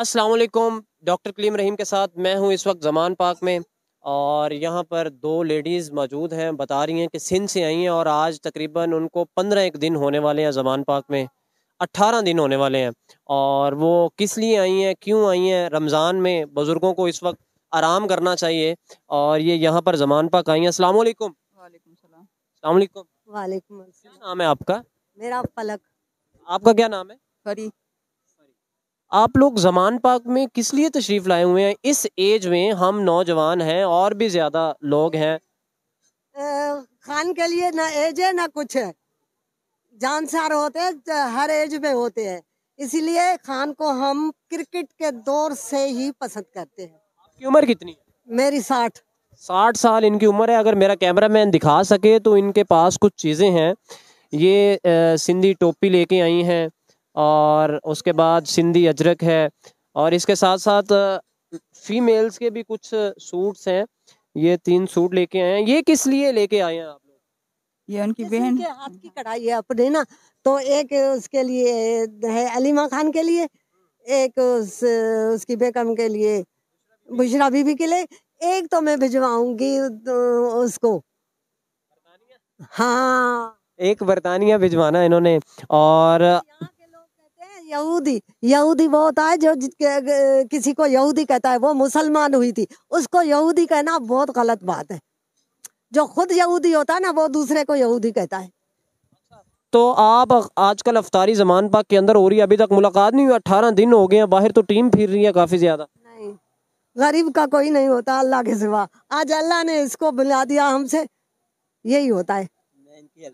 वालेकुम डॉक्टर कलीम रहीम के साथ मैं हूं इस वक्त जमान पार्क में और यहां पर दो लेडीज़ मौजूद हैं बता रही हैं कि सिंध से आई हैं और आज तकरीबन उनको पंद्रह एक दिन होने वाले हैं जमान पार्क में अट्ठारह दिन होने वाले हैं और वो किस लिए आई हैं क्यों आई हैं रमज़ान में बुज़ुर्गों को इस वक्त आराम करना चाहिए और ये यहाँ पर जमान पार्क आई हैं अस्सलाम वालेकुम वालेकुम नाम है आपका मेरा पलक आपका क्या नाम है फरी आप लोग जमान पार्क में किस लिए तशरीफ़ लाए हुए हैं इस एज में हम नौजवान हैं और भी ज़्यादा लोग हैं खान के लिए ना एज है ना कुछ है जानसार होते हैं तो हर एज में होते हैं इसीलिए खान को हम क्रिकेट के दौर से ही पसंद करते हैं आपकी उम्र कितनी मेरी साठ साठ साल इनकी उम्र है अगर मेरा कैमरा मैन दिखा सके तो इनके पास कुछ चीज़ें हैं ये सिंधी टोपी लेके आई हैं और उसके बाद सिंधी अजरक है और इसके साथ साथ फीमेल्स के भी कुछ सूट्स हैं ये तीन सूट लेके आए हैं ये किस लिए लेके आए हैं आप लोग ये उनकी बहन के हाथ की कढ़ाई है अपने ना तो एक उसके लिए है अलीमा खान के लिए एक उस, उसकी बेगम के लिए बुशरा बीबी के लिए एक तो मैं भिजवाऊंगी तो उसको हाँ एक बरतानिया भिजवाना इन्होंने और यहूदी यहूदी वो होता है जो किसी को यहूदी कहता है वो मुसलमान हुई थी उसको यहूदी कहना बहुत गलत बात है जो खुद यहूदी होता है ना वो दूसरे को यहूदी कहता है तो आप आजकल अफतारी जमान पाक के अंदर हो रही है अभी तक मुलाकात नहीं हुई अठारह दिन हो गए हैं बाहर तो टीम फिर रही है काफी ज्यादा नहीं गरीब का कोई नहीं होता अल्लाह के सिवा आज अल्लाह ने इसको बुला दिया हमसे यही होता है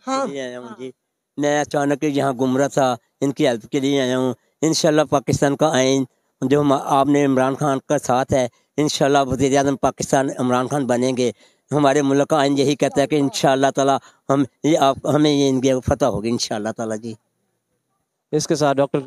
हाँ, हाँ, मैं अचानक यहाँ घूम रहा था इनकी हेल्प के लिए आया हूँ इन पाकिस्तान का आइन जो हम आपने इमरान खान का साथ है इन वज़ी अजम पाकिस्तान इमरान खान बनेंगे हमारे मुल्क का आइन यही कहता है कि इन ताला हम ये आप हमें ये इनकी फतह होगी इन ताला जी इसके साथ डॉक्टर